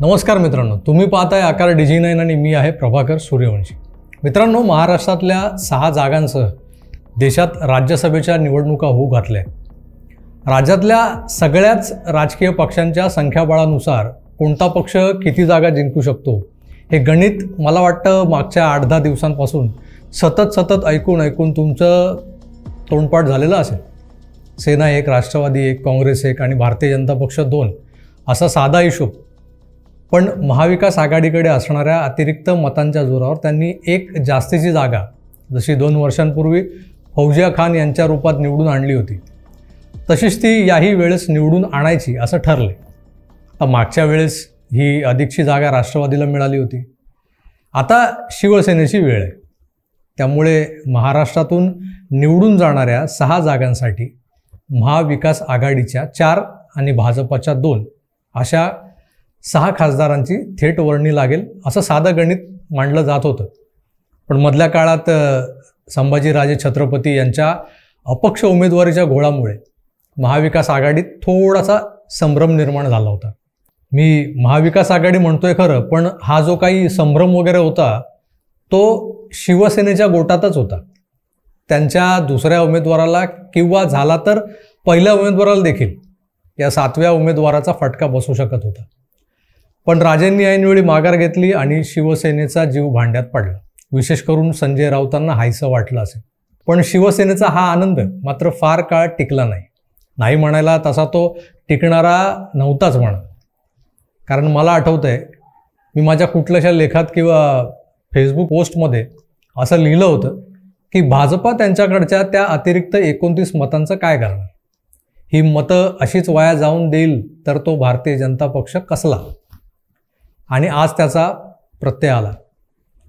नमस्कार मित्रांनो तुम्ही पाहताय आकार डिजी नाईन आणि मी आहे प्रभाकर सूर्यवंशी मित्रांनो महाराष्ट्रातल्या सहा जागांसह देशात राज्यसभेच्या निवडणुका होऊ घातल्या राज्यातल्या सगळ्याच राजकीय पक्षांच्या संख्याबळानुसार कोणता पक्ष किती जागा जिंकू शकतो हे गणित मला वाटतं मागच्या आठ दहा दिवसांपासून सतत सतत ऐकून ऐकून तुमचं तोंडपाठ झालेलं असेल सेना एक राष्ट्रवादी एक काँग्रेस एक आणि भारतीय जनता पक्ष दोन असा साधा हिशोब पण महाविकास आघाडीकडे असणाऱ्या अतिरिक्त मतांच्या जोरावर त्यांनी एक जास्तीची जागा जशी दोन वर्षांपूर्वी फौजिया खान यांच्या रूपात निवडून आणली होती तशीच ती याही वेळेस निवडून आणायची असं ठरले मागच्या वेळेस ही अधिकची जागा राष्ट्रवादीला मिळाली होती आता शिवसेनेची वेळ आहे त्यामुळे महाराष्ट्रातून निवडून जाणाऱ्या सहा जागांसाठी महाविकास आघाडीच्या चार आणि भाजपाच्या दोन अशा सहा खासदारांची थेट वर्णी लागेल असं साधं गणित मांडलं जात होतं पण मधल्या काळात संभाजीराजे छत्रपती यांच्या अपक्ष उमेदवारीच्या घोळामुळे महाविकास आघाडीत थोडासा संभ्रम निर्माण झाला होता मी महाविकास आघाडी म्हणतोय खरं पण हा जो काही संभ्रम वगैरे होता तो शिवसेनेच्या गोटातच होता त्यांच्या दुसऱ्या उमेदवाराला किंवा झाला तर पहिल्या उमेदवाराला देखील या सातव्या उमेदवाराचा फटका बसू शकत होता पण राजेंनी ऐनवेळी माघार घेतली आणि शिवसेनेचा जीव भांड्यात पडला विशेष करून संजय राऊतांना हायसं वाटलं असेल पण शिवसेनेचा हा आनंद मात्र फार काळ टिकला नाही नाही म्हणायला तसा तो टिकणारा नव्हताच म्हणा कारण मला आठवतंय मी माझ्या कुठल्याशा लेखात किंवा फेसबुक पोस्टमध्ये असं लिहिलं होतं की भाजपा त्यांच्याकडच्या त्या अतिरिक्त एकोणतीस मतांचं काय करणार ही मतं अशीच वाया जाऊन देईल तर तो भारतीय जनता पक्ष कसला आणि आज त्याचा प्रत्यय आला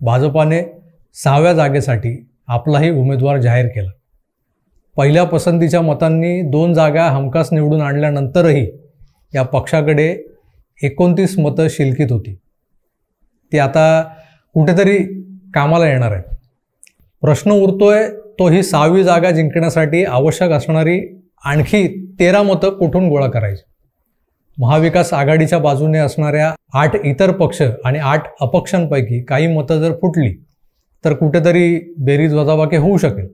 भाजपाने सहाव्या जागेसाठी आपलाही उमेदवार जाहीर केला पहिल्या पसंतीच्या मतांनी दोन जागा हमखास निवडून आणल्यानंतरही या पक्षाकडे एकोणतीस मतं शिलकीत होती ती आता कुठेतरी कामाला येणार आहे प्रश्न उरतोय तो ही सहावी जागा जिंकण्यासाठी आवश्यक असणारी आणखी तेरा मतं कुठून गोळा करायची महाविकास आघाडीच्या बाजूने असणाऱ्या आठ इतर पक्ष आणि आठ अपक्षांपैकी काही मतं जर फुटली तर कुठेतरी बेरीज वजाबाकी होऊ शकेल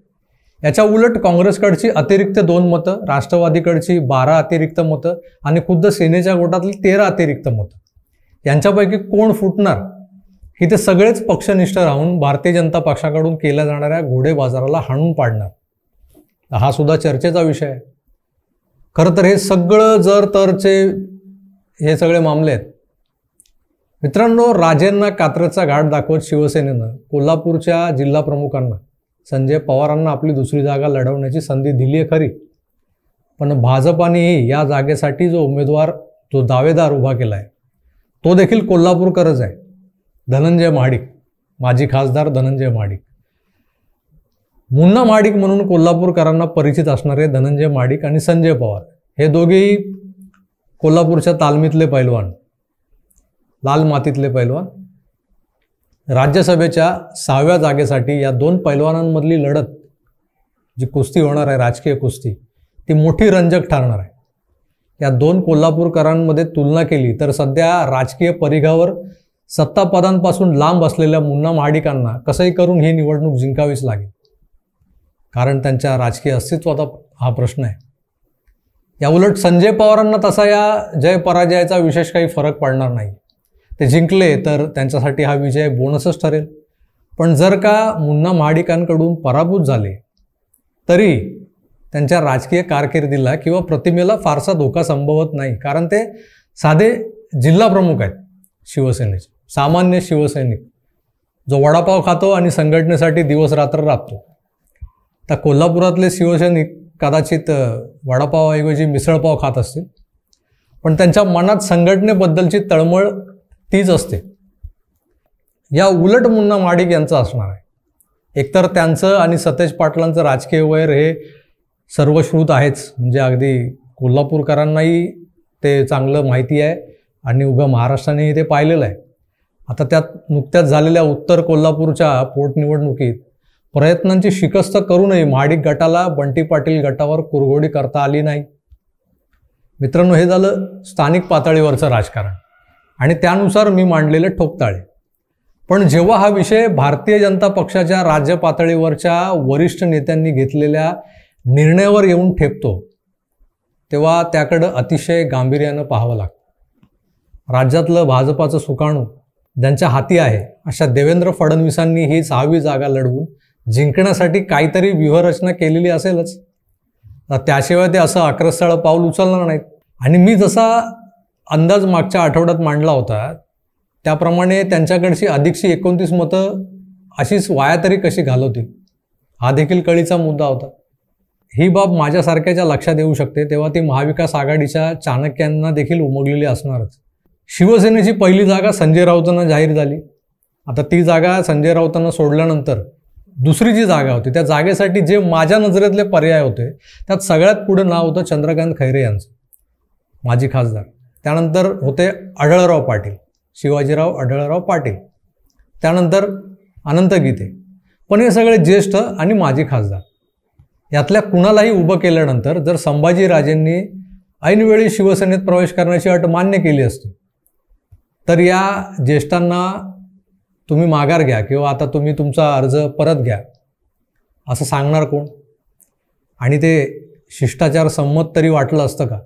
याच्या उलट काँग्रेसकडची अतिरिक्त दोन मतं राष्ट्रवादीकडची बारा अतिरिक्त मतं आणि खुद्द सेनेच्या गोटातली तेरा अतिरिक्त मतं यांच्यापैकी कोण फुटणार की ते सगळेच पक्षनिष्ठ राहून भारतीय जनता पक्षाकडून केल्या जाणाऱ्या घोडे बाजाराला हाणून पाडणार हा सुद्धा चर्चेचा विषय आहे खरं तर हे सगळं जर तरचे हे सगळे मामले आहेत मित्रांनो राजेंना कात्रचा घाट दाखवत शिवसेनेनं कोल्हापूरच्या जिल्हा प्रमुखांना संजय पवारांना आपली दुसरी जागा लढवण्याची संधी दिली आहे खरी पण भाजपानेही या जागेसाठी जो उमेदवार जो दावेदार उभा केला आहे तो देखील कोल्हापूरकरच आहे धनंजय महाडिक माजी खासदार धनंजय महाडिक मुन्ना महाडिक म्हणून कोल्हापूरकरांना परिचित असणारे धनंजय महाडिक आणि संजय पवार हे दोघेही कोल्हापूरच्या तालमीतले पैलवान लाल मातीतले पैलवान राज्यसभेच्या सहाव्या जागेसाठी या दोन पैलवानांमधली लढत जी कुस्ती होणार आहे राजकीय कुस्ती ती मोठी रंजक ठरणार आहे या दोन कोल्हापूरकरांमध्ये तुलना केली तर सध्या राजकीय परिघावर सत्तापदांपासून लांब असलेल्या मुन्ना महाडिकांना कसंही करून ही निवडणूक जिंकावीच लागेल कारण त्यांच्या राजकीय अस्तित्वाचा हा प्रश्न आहे या उलट संजय पवारांना तसा या जय पराजयाचा विशेष काही फरक पडणार नाही ते जिंकले तर त्यांच्यासाठी हा विजय बोनसच ठरेल पण जर का मुन्ना महाडिकांकडून पराभूत झाले तरी त्यांच्या राजकीय कारकिर्दीला किंवा प्रतिमेला फारसा धोका संभवत नाही कारण ते साधे जिल्हा प्रमुख आहेत शिवसेनेचे सामान्य शिवसैनिक जो वडापाव खातो आणि संघटनेसाठी दिवस रात्र राबतो तर कोल्हापुरातले शिवसैनिक कदाचित वडापावऐवजी मिसळपाव खात असतील पण त्यांच्या मनात संघटनेबद्दलची तळमळ तीच असते या उलट मुन्ना माडिक यांचं असणार आहे एकतर त्यांचं आणि सतेज पाटलांचं राजकीय वैर हे सर्वश्रुत आहेच म्हणजे अगदी कोल्हापूरकरांनाही ते चांगलं माहिती आहे आणि उभ्या महाराष्ट्रानेही ते पाहिलेलं आहे आता त्यात नुकत्याच झालेल्या उत्तर कोल्हापूरच्या पोटनिवडणुकीत प्रयत्नांची शिकस्त करूनही महाडिक गटाला बंटी पाटील गटावर कुरघोडी करता आली नाही मित्रांनो हे झालं स्थानिक पातळीवरचं राजकारण आणि त्यानुसार मी मांडलेले ठोकताळे पण जेव्हा हा विषय भारतीय जनता पक्षाच्या राज्य पातळीवरच्या वरिष्ठ नेत्यांनी घेतलेल्या निर्णयावर येऊन ठेपतो तेव्हा त्याकडं अतिशय गांभीर्यानं पाहावं लागतं राज्यातलं भाजपाचं सुकाणू ज्यांच्या हाती आहे अशा देवेंद्र फडणवीसांनी ही सहावी जागा लढवून जिंकण्यासाठी काहीतरी व्यूहरचना केलेली असेलच त्याशिवाय ते असं अक्रस्थळ पाऊल उचलणार नाहीत आणि मी जसा अंदाज मागच्या आठवड्यात मांडला होता त्याप्रमाणे त्यांच्याकडची अधिकशी एकोणतीस मतं अशीच वाया तरी कशी घालवतील हा देखील कळीचा मुद्दा होता ही बाब माझ्यासारख्याच्या लक्षात येऊ शकते तेव्हा ती महाविकास आघाडीच्या चाणक्यांना देखील उमगलेली असणारच शिवसेनेची पहिली जागा संजय राऊतांना जाहीर झाली आता ती जागा संजय राऊतांना सोडल्यानंतर दुसरी जी जागा होती त्या जागेसाठी जे माझ्या नजरेतले पर्याय होते त्यात सगळ्यात पुढं नाव होतं चंद्रकांत खैरे यांचं माजी खासदार त्यानंतर होते आढळराव पाटील शिवाजीराव आढळराव पाटील त्यानंतर अनंत गीते पण हे सगळे ज्येष्ठ आणि माजी खासदार यातल्या कुणालाही उभं केल्यानंतर जर संभाजीराजेंनी ऐनवेळी शिवसेनेत प्रवेश करण्याची अट मान्य केली असती तर या ज्येष्ठांना तुम्ही माघार घ्या किंवा आता तुम्ही तुमचा अर्ज परत घ्या असं सांगणार कोण आणि ते शिष्टाचार संमत तरी वाटलं असतं का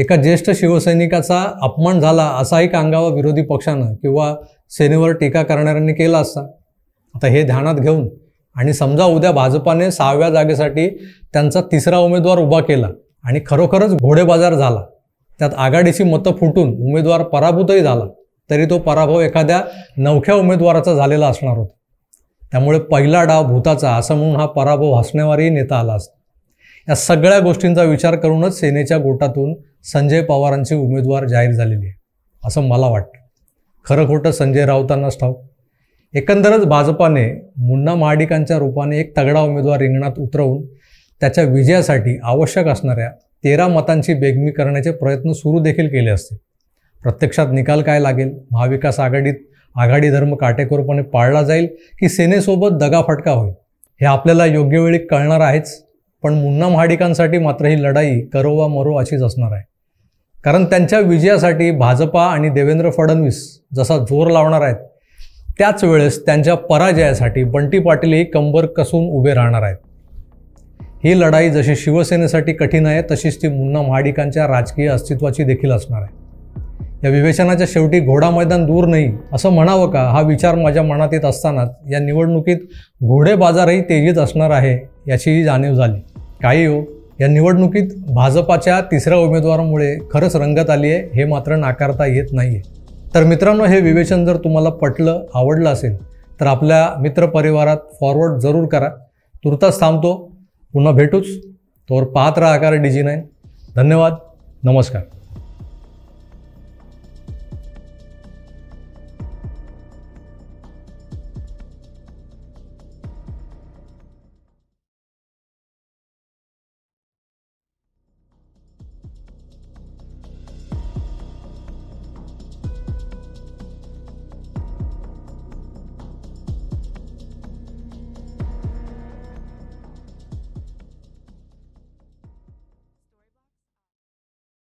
एका ज्येष्ठ शिवसैनिकाचा अपमान झाला असाही कांगावा विरोधी पक्षानं किंवा सेनेवर टीका करणाऱ्यांनी केला असता आता हे ध्यानात घेऊन आणि समजा उद्या भाजपाने सहाव्या जागेसाठी त्यांचा तिसरा उमेदवार उभा केला आणि खरोखरच घोडेबाजार झाला त्यात आघाडीची मतं फुटून उमेदवार पराभूतही झाला तरी तो पराभव एखाद्या नवख्या उमेदवाराचा झालेला असणार होता त्यामुळे पहिला डाव भूताचा असं म्हणून हा पराभव हसण्यावरही नेता आला असतो या सगळ्या गोष्टींचा विचार करूनच सेनेच्या गोटातून संजय पवारांची उमेदवार जाहीर झालेली आहे असं मला वाटतं खरं खोटं संजय राऊतांनाच ठाऊक एकंदरच भाजपाने मुन्ना महाडिकांच्या रूपाने एक तगडा उमेदवार रिंगणात उतरवून त्याच्या विजयासाठी आवश्यक असणाऱ्या तेरा मतांची बेगमी करण्याचे प्रयत्न सुरू देखील केले असते प्रत्यक्षात निकाल काय लागेल महाविकास आघाडीत आघाडी धर्म काटेकोरपणे पाळला जाईल की सेनेसोबत दगाफटका होईल हे आपल्याला योग्य वेळी कळणार आहेच पण मुन्ना महाडिकांसाठी मात्र ही लढाई करो वा मरो अशीच असणार आहे कारण त्यांच्या विजयासाठी भाजपा आणि देवेंद्र फडणवीस जसा जोर लावणार आहेत त्याच वेळेस त्यांच्या पराजयासाठी बंटी पाटीलही कंबर कसून उभे राहणार आहेत ही लढाई जशी शिवसेनेसाठी कठीण आहे तशीच ती मुन्ना महाडिकांच्या राजकीय अस्तित्वाची देखील असणार आहे या विवेचनाच्या शेवटी घोडा मैदान दूर नाही असं म्हणावं का हा विचार माझ्या मनात येत असतानाच या निवडणुकीत घोडे बाजारही तेजीत असणार आहे याचीही जाणीव झाली काही हो या निवडणुकीत भाजपाच्या तिसऱ्या उमेदवारामुळे खरंच रंगत आली आहे हे मात्र नाकारता येत नाही आहे तर मित्रांनो हे विवेचन जर तुम्हाला पटलं आवडलं असेल तर आपल्या मित्रपरिवारात फॉरवर्ड जरूर करा तुर्तास थांबतो पुन्हा भेटूच तोवर पाहत राहा आकार डिजी नाईन धन्यवाद नमस्कार